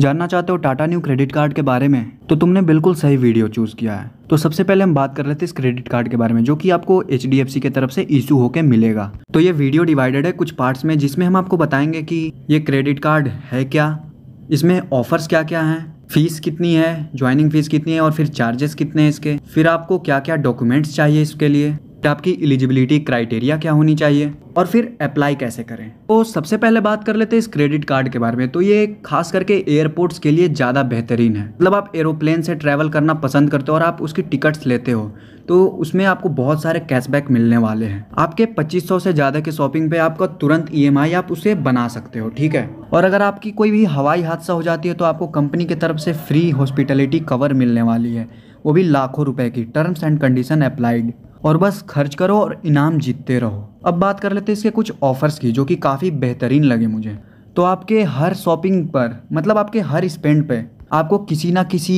जानना चाहते हो टाटा न्यू क्रेडिट कार्ड के बारे में तो तुमने बिल्कुल सही वीडियो चूज़ किया है तो सबसे पहले हम बात कर रहे थे इस क्रेडिट कार्ड के बारे में जो कि आपको एच डी एफ सी के तरफ से इशू होकर मिलेगा तो ये वीडियो डिवाइडेड है कुछ पार्ट्स में जिसमें हम आपको बताएंगे कि ये क्रेडिट कार्ड है क्या इसमें ऑफर्स क्या क्या हैं फ़ीस कितनी है ज्वाइनिंग फ़ीस कितनी है और फिर चार्जेस कितने हैं इसके फिर आपको क्या क्या डॉक्यूमेंट्स चाहिए इसके लिए तो आपकी एलिजिबिलिटी क्राइटेरिया क्या होनी चाहिए और फिर अप्लाई कैसे करें तो सबसे पहले बात कर लेते हैं इस क्रेडिट कार्ड के बारे में तो ये खास करके एयरपोर्ट्स के लिए ज़्यादा बेहतरीन है मतलब आप एरोप्लेन से ट्रैवल करना पसंद करते हो और आप उसकी टिकट्स लेते हो तो उसमें आपको बहुत सारे कैशबैक मिलने वाले हैं आपके 2500 से ज़्यादा के शॉपिंग पे आपका तुरंत ईएमआई e आप उसे बना सकते हो ठीक है और अगर आपकी कोई भी हवाई हादसा हो जाती है तो आपको कंपनी की तरफ से फ्री हॉस्पिटलिटी कवर मिलने वाली है वो भी लाखों रुपए की टर्म्स एंड कंडीशन अप्लाइड और बस खर्च करो और इनाम जीतते रहो अब बात कर लेते हैं इसके कुछ ऑफर्स की जो कि काफ़ी बेहतरीन लगे मुझे तो आपके हर शॉपिंग पर मतलब आपके हर स्पेंड पे आपको किसी ना किसी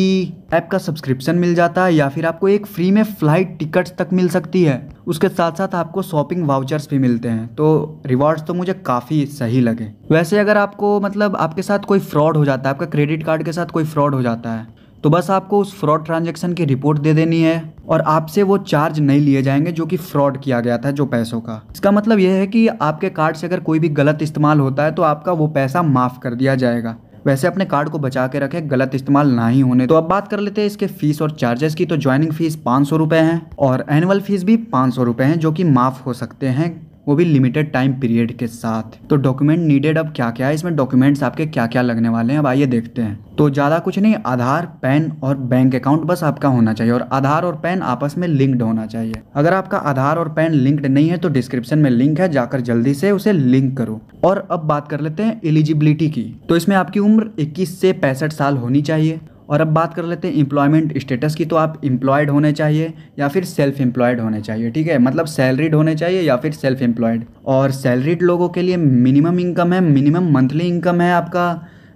ऐप का सब्सक्रिप्शन मिल जाता है या फिर आपको एक फ्री में फ़्लाइट टिकट्स तक मिल सकती है उसके साथ साथ आपको शॉपिंग वाउचर्स भी मिलते हैं तो रिवॉर्ड्स तो मुझे काफ़ी सही लगे वैसे अगर आपको मतलब आपके साथ कोई फ्रॉड हो जाता है आपका क्रेडिट कार्ड के साथ कोई फ्रॉड हो जाता है तो बस आपको उस फ्रॉड ट्रांजेक्शन की रिपोर्ट दे देनी है और आपसे वो चार्ज नहीं लिए जाएंगे जो कि फ्रॉड किया गया था जो पैसों का इसका मतलब यह है कि आपके कार्ड से अगर कोई भी गलत इस्तेमाल होता है तो आपका वो पैसा माफ़ कर दिया जाएगा वैसे अपने कार्ड को बचा के रखें गलत इस्तेमाल ना ही होने तो अब बात कर लेते हैं इसके फीस और चार्जेस की तो ज्वाइनिंग फीस पाँच सौ रुपये हैं और एनुअल फीस भी पाँच सौ रुपये हैं जो कि माफ़ हो सकते हैं वो भी लिमिटेड टाइम पीरियड के साथ तो डॉक्यूमेंट नीडेड अब क्या क्या है इसमें डॉक्यूमेंट्स आपके क्या क्या लगने वाले हैं अब आइए देखते हैं तो ज़्यादा कुछ नहीं आधार पैन और बैंक अकाउंट बस आपका होना चाहिए और आधार और पैन आपस में लिंक्ड होना चाहिए अगर आपका आधार और पैन लिंक्ड नहीं है तो डिस्क्रिप्शन में लिंक है जाकर जल्दी से उसे लिंक करो और अब बात कर लेते हैं एलिजिबिलिटी की तो इसमें आपकी उम्र इक्कीस से पैंसठ साल होनी चाहिए और अब बात कर लेते हैं एम्प्लॉयमेंट स्टेटस की तो आप एम्प्लॉयड होने चाहिए या फिर सेल्फ एम्प्लॉयड होने चाहिए ठीक है मतलब सैलरीड होने चाहिए या फिर सेल्फ एम्प्लॉयड और सैलरीड लोगों के लिए मिनिमम इनकम है मिनिमम मंथली इनकम है आपका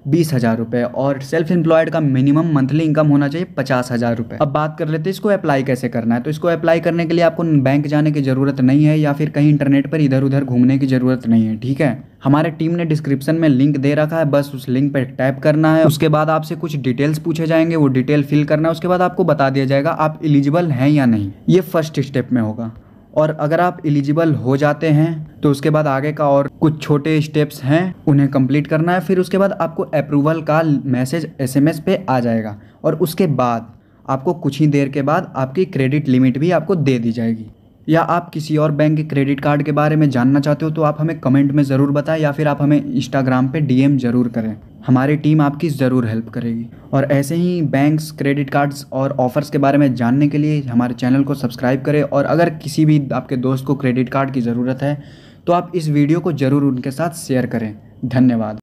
बीस हज़ार रुपये और सेल्फ एम्प्लॉयड का मिनिमम मंथली इनकम होना चाहिए पचास हज़ार रुपये अब बात कर लेते हैं इसको अप्लाई कैसे करना है तो इसको अप्लाई करने के लिए आपको बैंक जाने की ज़रूरत नहीं है या फिर कहीं इंटरनेट पर इधर उधर घूमने की ज़रूरत नहीं है ठीक है हमारे टीम ने डिस्क्रिप्शन में लिंक दे रखा है बस उस लिंक पर टैप करना है उसके बाद आपसे कुछ डिटेल्स पूछे जाएंगे वो डिटेल फिल करना है उसके बाद आपको बता दिया जाएगा आप इलिजिबल हैं या नहीं ये फर्स्ट स्टेप में होगा और अगर आप एलिजिबल हो जाते हैं तो उसके बाद आगे का और कुछ छोटे स्टेप्स हैं उन्हें कंप्लीट करना है फिर उसके बाद आपको अप्रूवल का मैसेज एसएमएस पे आ जाएगा और उसके बाद आपको कुछ ही देर के बाद आपकी क्रेडिट लिमिट भी आपको दे दी जाएगी या आप किसी और बैंक के क्रेडिट कार्ड के बारे में जानना चाहते हो तो आप हमें कमेंट में ज़रूर बताएं या फिर आप हमें इंस्टाग्राम पे डीएम ज़रूर करें हमारी टीम आपकी ज़रूर हेल्प करेगी और ऐसे ही बैंक्स क्रेडिट कार्ड्स और ऑफ़र्स के बारे में जानने के लिए हमारे चैनल को सब्सक्राइब करें और अगर किसी भी आपके दोस्त को क्रेडिट कार्ड की ज़रूरत है तो आप इस वीडियो को ज़रूर उनके साथ शेयर करें धन्यवाद